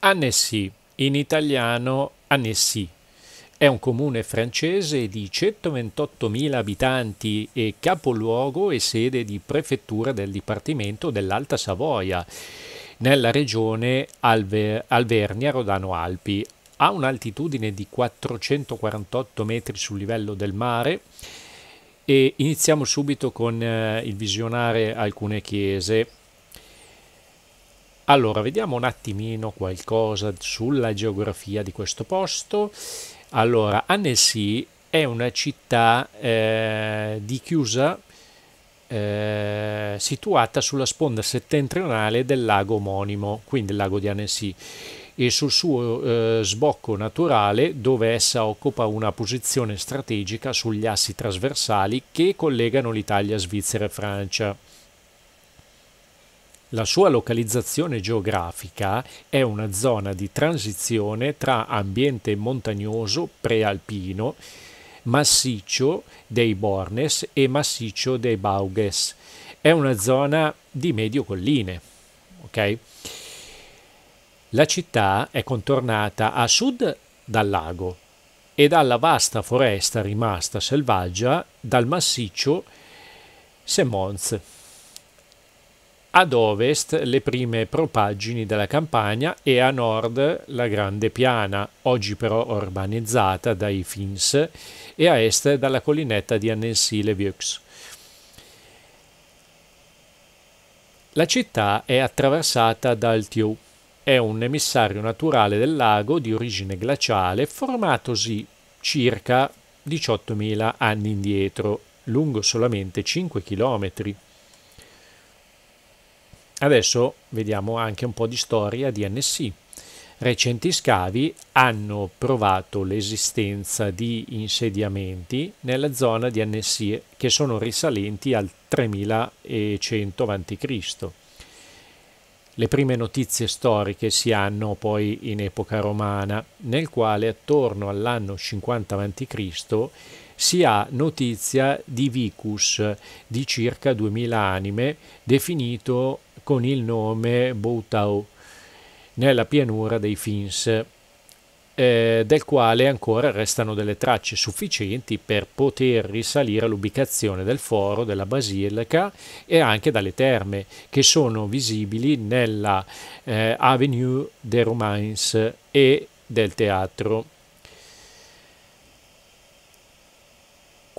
Annecy, in italiano Annecy. È un comune francese di 128.000 abitanti e capoluogo e sede di prefettura del Dipartimento dell'Alta Savoia, nella regione Alver- Alvernia-Rodano-Alpi. Ha un'altitudine di 448 metri sul livello del mare e iniziamo subito con eh, il visionare alcune chiese. Allora, vediamo un attimino qualcosa sulla geografia di questo posto. Allora, Annecy è una città eh, di chiusa eh, situata sulla sponda settentrionale del lago omonimo, quindi il lago di Annecy, e sul suo eh, sbocco naturale dove essa occupa una posizione strategica sugli assi trasversali che collegano l'Italia, Svizzera e Francia. La sua localizzazione geografica è una zona di transizione tra ambiente montagnoso prealpino, massiccio dei Bornes e massiccio dei Bauges. È una zona di medio colline. Okay? La città è contornata a sud dal lago e dalla vasta foresta rimasta selvaggia dal massiccio Semons ad ovest le prime propaggini della campagna e a nord la Grande Piana, oggi però urbanizzata dai Fins, e a est dalla collinetta di Annency-le-Vieux. La città è attraversata dal Thieu. È un emissario naturale del lago di origine glaciale formatosi circa 18.000 anni indietro, lungo solamente 5 chilometri. Adesso vediamo anche un po' di storia di NSI. Recenti scavi hanno provato l'esistenza di insediamenti nella zona di NSI che sono risalenti al 3100 a.C. Le prime notizie storiche si hanno poi in epoca romana, nel quale attorno all'anno 50 a.C. si ha notizia di Vicus di circa 2000 anime, definito con il nome Boutau nella pianura dei Fins, eh, del quale ancora restano delle tracce sufficienti per poter risalire all'ubicazione del foro, della basilica e anche dalle terme che sono visibili nella eh, Avenue des Romains e del teatro.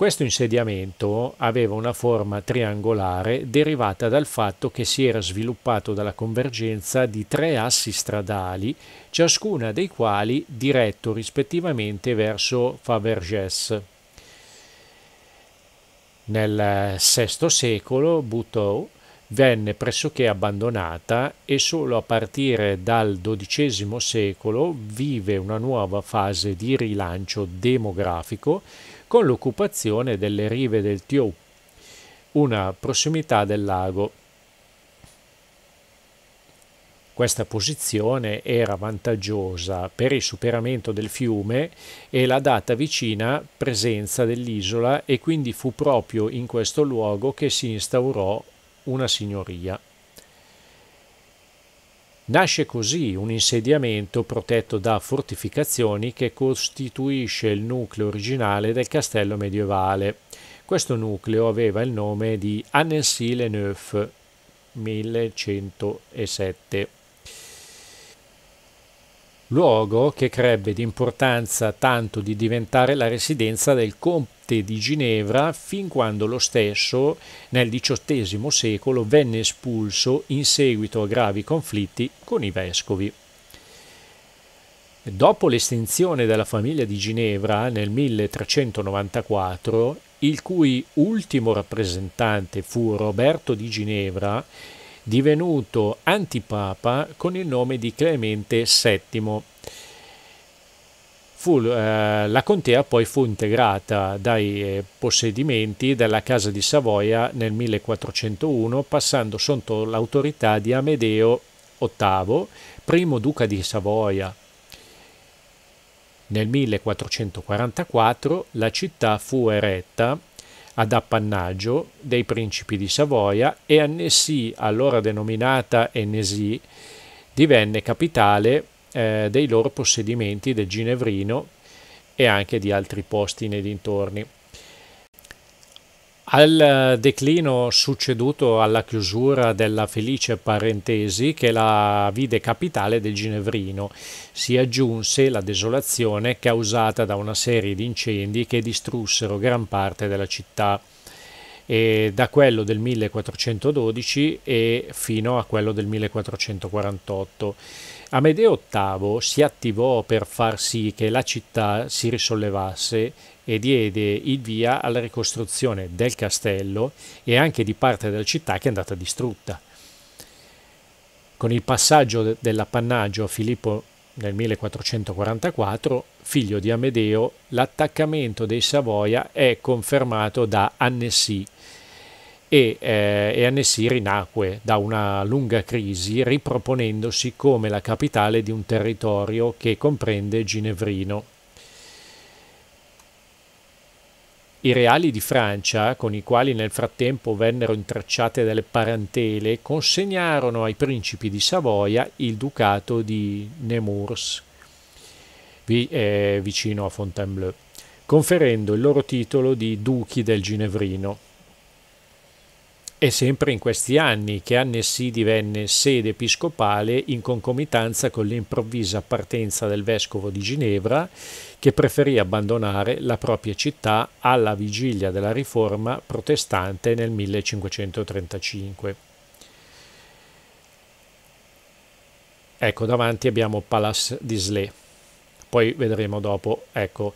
Questo insediamento aveva una forma triangolare derivata dal fatto che si era sviluppato dalla convergenza di tre assi stradali, ciascuna dei quali diretto rispettivamente verso Faverges. Nel VI secolo Buteau venne pressoché abbandonata e solo a partire dal XII secolo vive una nuova fase di rilancio demografico con l'occupazione delle rive del Tiu, una prossimità del lago. Questa posizione era vantaggiosa per il superamento del fiume e la data vicina presenza dell'isola e quindi fu proprio in questo luogo che si instaurò una signoria. Nasce così un insediamento protetto da fortificazioni che costituisce il nucleo originale del castello medievale. Questo nucleo aveva il nome di Annecy-le-Neuf 1107 luogo che crebbe di importanza tanto di diventare la residenza del compagno abate di Ginevra fin quando lo stesso nel XVIII secolo venne espulso in seguito a gravi conflitti con i vescovi. Dopo l'estinzione della famiglia di Ginevra nel 1394, il cui ultimo rappresentante fu Roberto di Ginevra, divenuto antipapa con il nome di Clemente VII, Fu, eh, la contea poi fu integrata dai eh, possedimenti della Casa di Savoia nel 1401, passando sotto l'autorità di Amedeo VIII, primo duca di Savoia. Nel 1444 la città fu eretta ad appannaggio dei principi di Savoia e Annecy, allora denominata Ennesy, divenne capitale eh, dei loro possedimenti del Ginevrino e anche di altri posti nei dintorni. Al eh, declino succeduto alla chiusura della felice parentesi che la vide capitale del Ginevrino, si aggiunse la desolazione causata da una serie di incendi che distrussero gran parte della città, da quello del 1412 e fino a quello del 1448 Amedeo VIII si attivò per far sì che la città si risollevasse e diede il via alla ricostruzione del castello e anche di parte della città che è andata distrutta. Con il passaggio dell'appannaggio a Filippo nel 1444, figlio di Amedeo, l'attaccamento dei Savoia è confermato da Annecy, e eh, Eanesir nacque da una lunga crisi riproponendosi come la capitale di un territorio che comprende Ginevrino. I reali di Francia, con i quali nel frattempo vennero intrecciate delle parentele, consegnarono ai principi di Savoia il ducato di Nemours, vi, eh, vicino a Fontainebleau, conferendo il loro titolo di duchi del Ginevrino. È sempre in questi anni che Annecy divenne sede episcopale in concomitanza con l'improvvisa partenza del vescovo di Ginevra che preferì abbandonare la propria città alla vigilia della riforma protestante nel 1535. Ecco, davanti abbiamo Palace d'Islay, poi vedremo dopo, ecco,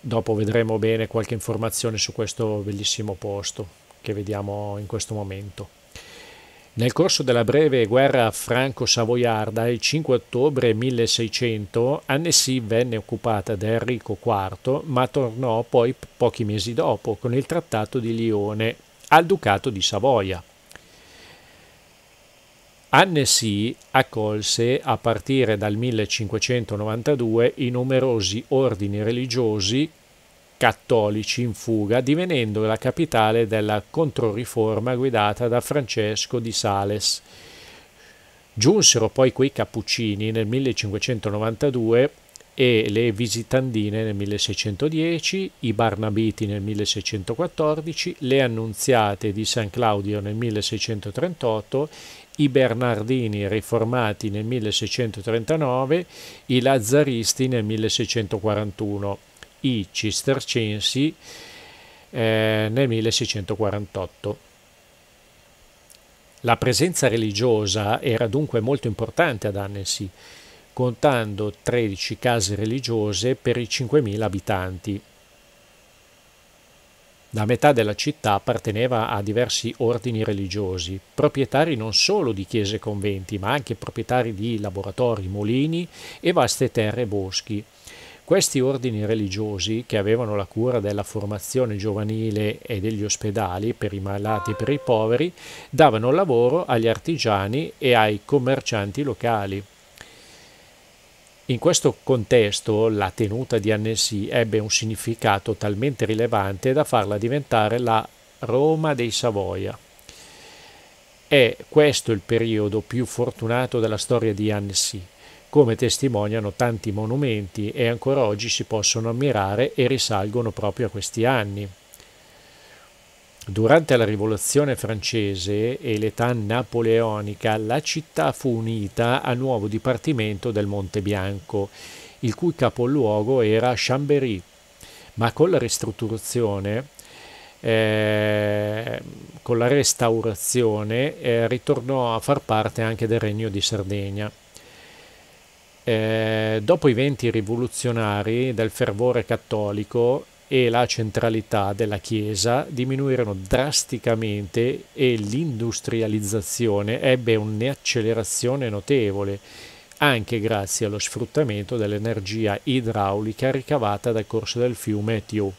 dopo vedremo bene qualche informazione su questo bellissimo posto che vediamo in questo momento. Nel corso della breve guerra franco-savoiarda, il 5 ottobre 1600, Annecy venne occupata da Enrico IV, ma tornò poi pochi mesi dopo con il Trattato di Lione al Ducato di Savoia. Annecy accolse a partire dal 1592 i numerosi ordini religiosi cattolici in fuga, divenendo la capitale della Controriforma guidata da Francesco di Sales. Giunsero poi quei cappuccini nel 1592 e le visitandine nel 1610, i Barnabiti nel 1614, le Annunziate di San Claudio nel 1638, i Bernardini riformati nel 1639, i Lazzaristi nel 1641 i cistercensi eh, nel 1648. La presenza religiosa era dunque molto importante ad Annecy, contando 13 case religiose per i 5.000 abitanti. La metà della città apparteneva a diversi ordini religiosi, proprietari non solo di chiese e conventi, ma anche proprietari di laboratori, mulini e vaste terre e boschi. Questi ordini religiosi, che avevano la cura della formazione giovanile e degli ospedali per i malati e per i poveri, davano lavoro agli artigiani e ai commercianti locali. In questo contesto la tenuta di Annecy ebbe un significato talmente rilevante da farla diventare la Roma dei Savoia. È questo il periodo più fortunato della storia di Annecy come testimoniano tanti monumenti e ancora oggi si possono ammirare e risalgono proprio a questi anni. Durante la Rivoluzione francese e l'età napoleonica la città fu unita al nuovo dipartimento del Monte Bianco, il cui capoluogo era Chambéry, ma con la ristrutturazione eh, con la restaurazione eh, ritornò a far parte anche del Regno di Sardegna eh, dopo i venti rivoluzionari del fervore cattolico e la centralità della Chiesa diminuirono drasticamente e l'industrializzazione ebbe un'accelerazione notevole, anche grazie allo sfruttamento dell'energia idraulica ricavata dal corso del fiume Tiu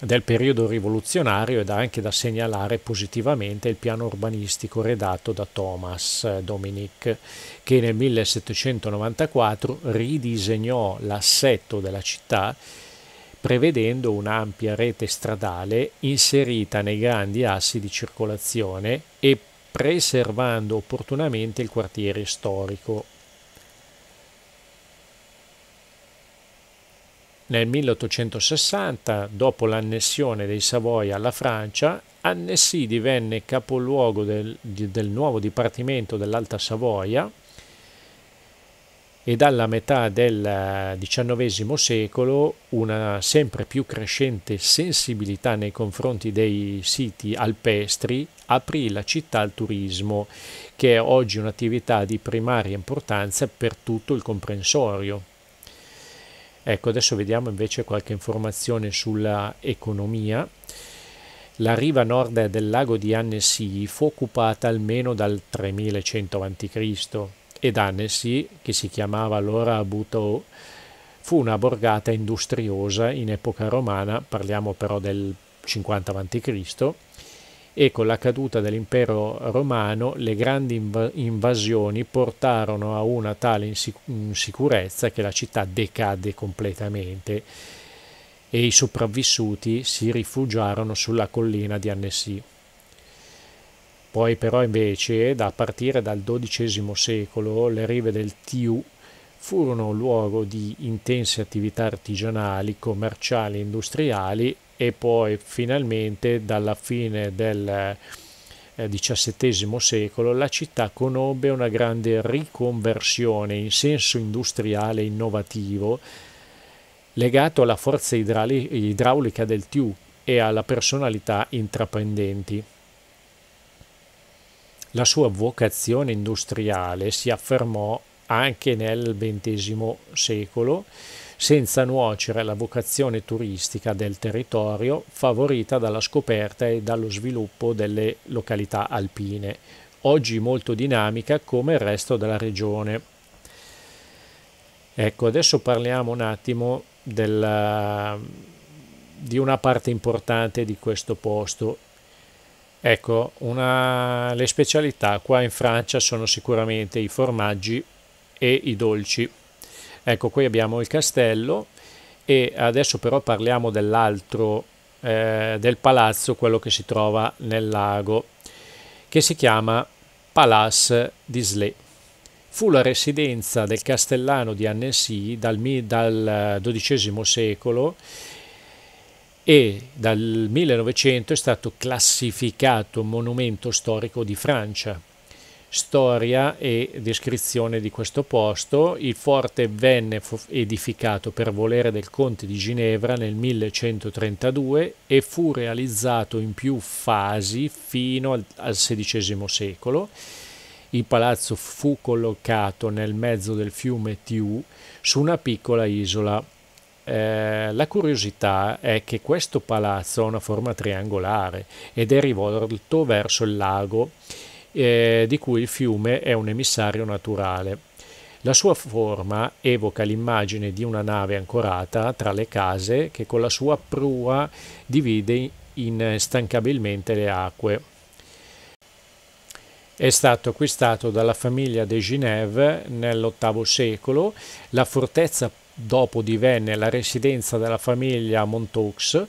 del periodo rivoluzionario ed anche da segnalare positivamente il piano urbanistico redatto da Thomas eh, Dominic, che nel 1794 ridisegnò l'assetto della città prevedendo un'ampia rete stradale inserita nei grandi assi di circolazione e preservando opportunamente il quartiere storico Nel 1860, dopo l'annessione dei Savoia alla Francia, Annecy divenne capoluogo del, del nuovo dipartimento dell'Alta Savoia e dalla metà del XIX eh, secolo una sempre più crescente sensibilità nei confronti dei siti alpestri aprì la città al turismo, che è oggi un'attività di primaria importanza per tutto il comprensorio. Ecco, adesso vediamo invece qualche informazione sulla economia. La riva nord del lago di Annecy fu occupata almeno dal 3100 a.C. ed Annecy, che si chiamava allora Buto, fu una borgata industriosa in epoca romana, parliamo però del 50 a.C., e con la caduta dell'impero romano le grandi inv invasioni portarono a una tale insic insicurezza che la città decadde completamente e i sopravvissuti si rifugiarono sulla collina di Annecy. Poi però invece, da partire dal XII secolo, le rive del Tiù furono luogo di intense attività artigianali, commerciali e industriali e poi finalmente dalla fine del XVII eh, secolo la città conobbe una grande riconversione in senso industriale innovativo legato alla forza idraulica del Tiu e alla personalità intraprendenti. La sua vocazione industriale si affermò anche nel XX secolo, senza nuocere la vocazione turistica del territorio favorita dalla scoperta e dallo sviluppo delle località alpine, oggi molto dinamica come il resto della regione. Ecco, adesso parliamo un attimo della, di una parte importante di questo posto. Ecco, una, le specialità qua in Francia sono sicuramente i formaggi e i dolci. Ecco, qui abbiamo il castello e adesso però parliamo dell'altro, eh, del palazzo, quello che si trova nel lago, che si chiama Palace d'Islay. Fu la residenza del castellano di Annecy dal, dal XII eh, secolo e dal 1900 è stato classificato monumento storico di Francia storia e descrizione di questo posto. Il forte venne edificato per volere del conte di Ginevra nel 1132 e fu realizzato in più fasi fino al, al XVI secolo. Il palazzo fu collocato nel mezzo del fiume Tiù su una piccola isola. Eh, la curiosità è che questo palazzo ha una forma triangolare ed è rivolto verso il lago eh, di cui il fiume è un emissario naturale. La sua forma evoca l'immagine di una nave ancorata tra le case che con la sua prua divide instancabilmente le acque. È stato acquistato dalla famiglia de Genève nell'VIII secolo, la fortezza dopo divenne la residenza della famiglia Montaux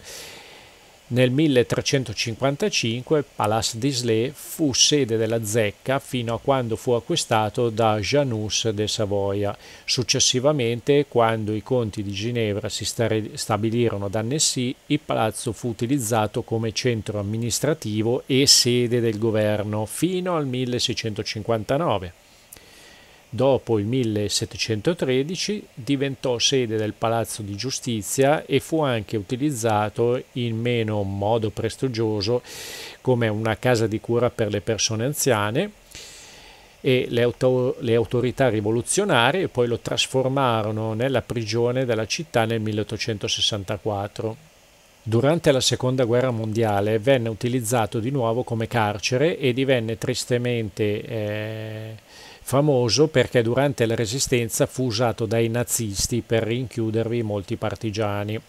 nel 1355 Palace d'Islay fu sede della zecca fino a quando fu acquistato da Janus de Savoia. Successivamente, quando i conti di Ginevra si stabilirono ad Annecy, il palazzo fu utilizzato come centro amministrativo e sede del governo fino al 1659. Dopo il 1713 diventò sede del Palazzo di Giustizia e fu anche utilizzato in meno modo prestigioso come una casa di cura per le persone anziane e le, autor le autorità rivoluzionarie poi lo trasformarono nella prigione della città nel 1864. Durante la seconda guerra mondiale venne utilizzato di nuovo come carcere e divenne tristemente eh, famoso perché durante la Resistenza fu usato dai nazisti per rinchiudervi molti partigiani.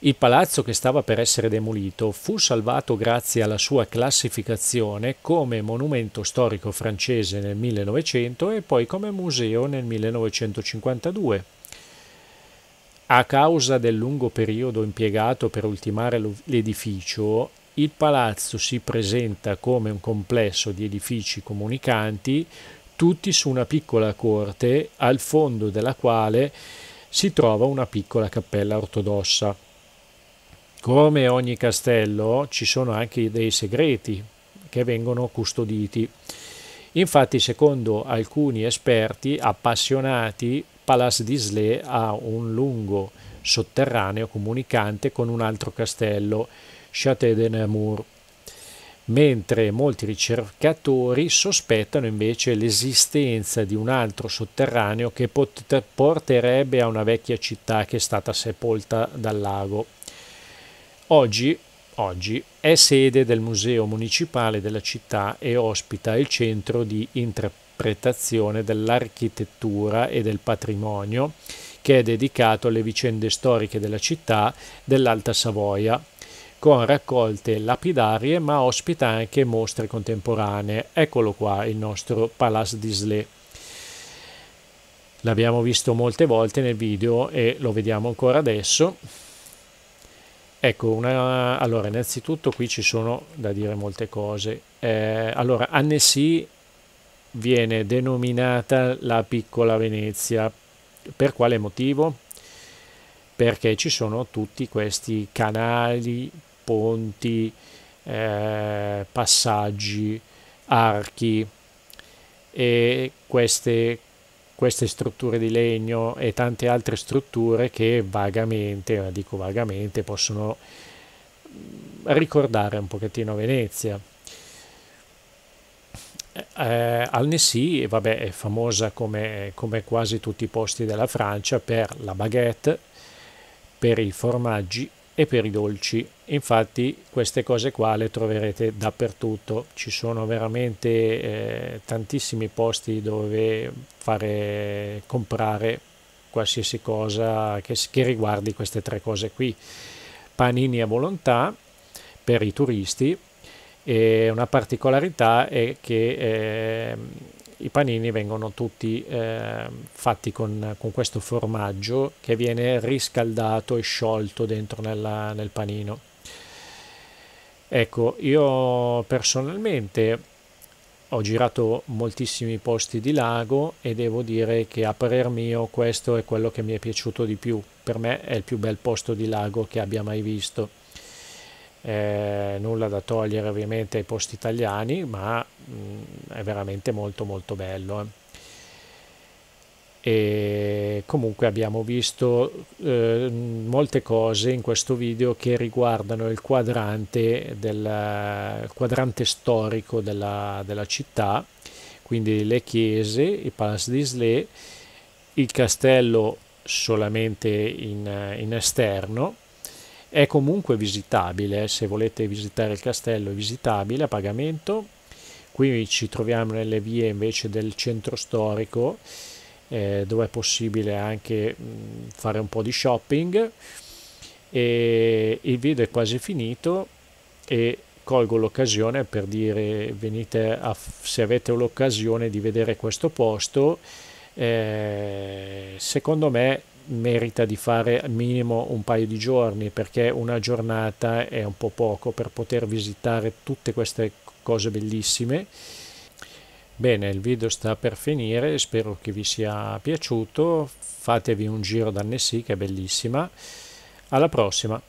Il palazzo che stava per essere demolito fu salvato grazie alla sua classificazione come monumento storico francese nel 1900 e poi come museo nel 1952. A causa del lungo periodo impiegato per ultimare l'edificio, il palazzo si presenta come un complesso di edifici comunicanti, tutti su una piccola corte, al fondo della quale si trova una piccola cappella ortodossa. Come ogni castello ci sono anche dei segreti che vengono custoditi. Infatti, secondo alcuni esperti appassionati, Palace d'Islay ha un lungo sotterraneo comunicante con un altro castello, Château de Namur, mentre molti ricercatori sospettano invece l'esistenza di un altro sotterraneo che porterebbe a una vecchia città che è stata sepolta dal lago. Oggi, oggi è sede del museo municipale della città e ospita il centro di interpretazione dell'architettura e del patrimonio che è dedicato alle vicende storiche della città dell'Alta Savoia con raccolte lapidarie ma ospita anche mostre contemporanee. Eccolo qua il nostro Palace d'Islay. L'abbiamo visto molte volte nel video e lo vediamo ancora adesso. Ecco, una... allora innanzitutto qui ci sono da dire molte cose. Eh, allora, Annecy viene denominata la piccola Venezia. Per quale motivo? Perché ci sono tutti questi canali ponti, eh, passaggi, archi e queste, queste strutture di legno e tante altre strutture che vagamente, ma eh, dico vagamente, possono mm, ricordare un pochettino Venezia. Eh, Annecy vabbè, è famosa come, come, quasi tutti i posti della Francia per la baguette, per i formaggi e per i dolci. Infatti queste cose qua le troverete dappertutto, ci sono veramente eh, tantissimi posti dove fare comprare qualsiasi cosa che, che riguardi queste tre cose qui. Panini a volontà per i turisti e una particolarità è che eh, i panini vengono tutti eh, fatti con, con, questo formaggio che viene riscaldato e sciolto dentro nella, nel panino. Ecco, io personalmente ho girato moltissimi posti di lago e devo dire che a parer mio questo è quello che mi è piaciuto di più. Per me è il più bel posto di lago che abbia mai visto eh, nulla da togliere ovviamente ai posti italiani, ma mh, mm, è veramente molto molto bello. Eh. E comunque abbiamo visto eh, molte cose in questo video che riguardano il quadrante, del, il quadrante storico della, della, città, quindi le chiese, i Palais d'Isle, il castello solamente in, in esterno, è comunque visitabile se volete visitare il castello è visitabile a pagamento qui ci troviamo nelle vie invece del centro storico eh, dove è possibile anche mm, fare un po' di shopping e il video è quasi finito e colgo l'occasione per dire venite a, se avete l'occasione di vedere questo posto eh, secondo me merita di fare al minimo un paio di giorni perché una giornata è un po' poco per poter visitare tutte queste cose bellissime. Bene, il video sta per finire, spero che vi sia piaciuto, fatevi un giro da Annecy che è bellissima, alla prossima!